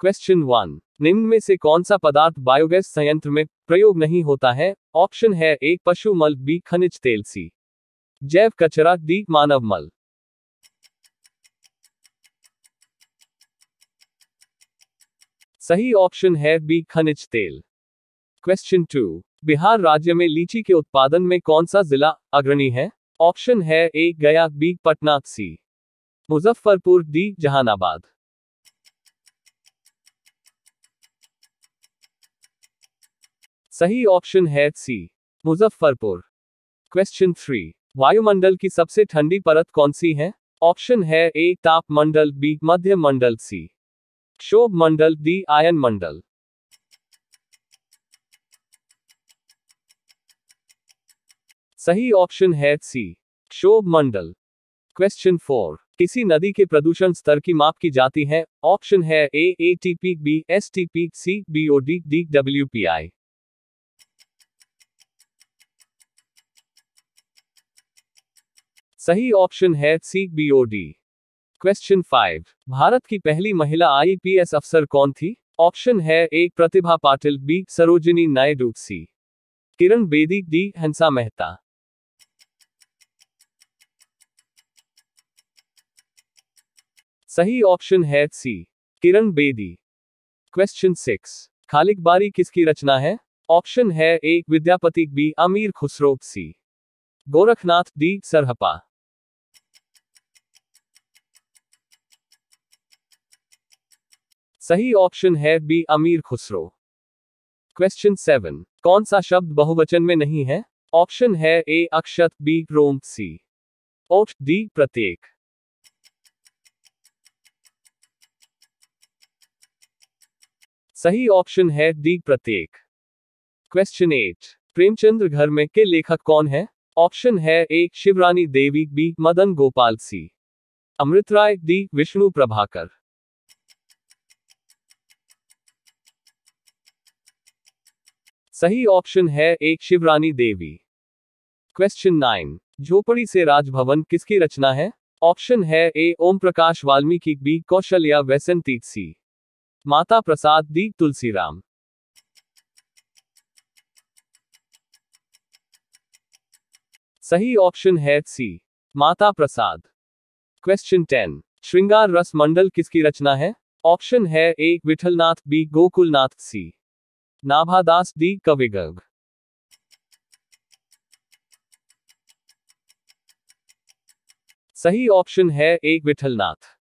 question one निम्न में से कौन सा पदार्थ बायोगैस संयंत्र में प्रयोग नहीं होता है ऑप्शन है ए पशु मल बी खनिज तेल सी जैव कचरा डी मानव मल सही ऑप्शन है बी खनिज तेल क्वेश्चन टू बिहार राज्य में लीची के उत्पादन में कौन सा जिला अग्रणी है ऑप्शन है A Gaya B Patna C Muzaffarpur D Jahanabad सही ऑप्शन है सी मुजफ्फरपुर क्वेश्चन थ्री वायुमंडल की सबसे ठंडी परत कौन सी है ऑप्शन है ए तापमंडल बी मध्य मंडल सी क्षोभ मंडल डी आयन मंडल सही ऑप्शन है सी क्षोभ मंडल क्वेश्चन फोर किसी नदी के प्रदूषण स्तर की माप की जाती है ऑप्शन है A A T P B S T P C B O D D W P I सही ऑप्शन है C B O D question five Bharat की पहली महिला आईपीएस अफसर कौन थी ऑप्शन है A Pratibha Patil B Sarojini Naidu C Kiran Bedi D Hansa Mehta सही ऑप्शन है C Kiran Bedi question six Khalikbari किसकी रचना है ऑप्शन है A Vidyapati B Amir Khusro C Gorakhnath D Sarahapa सही ऑप्शन है B Amir Khusro question seven कौन सा शब्द बहुवचन में नहीं है ऑप्शन है ए अक्षत बी रोम सी ओट डी प्रत्येक सही ऑप्शन है डी प्रत्येक क्वेश्चन एट प्रेमचंद्र घर में के लेखक कौन है ऑप्शन है A Shivrani Devi B Madan Gopal C Amrit Rai D Vishnu Prabhakar सही ऑप्शन है A Shivrani Devi question nine झोपड़ी से राजभवन किसकी रचना है ऑप्शन है A Om Prakash Valmiki B Kaushalya Vaisanti C Mata Prasad दी तुलसीराम सही ऑप्शन है सी माता प्रसाद क्वेश्चन टेन श्रृंगार रस मंडल किसकी रचना है ऑप्शन है A Vithalnath B Gokulnath C Nabhadas D Kavigarg सही ऑप्शन है एक विठलनाथ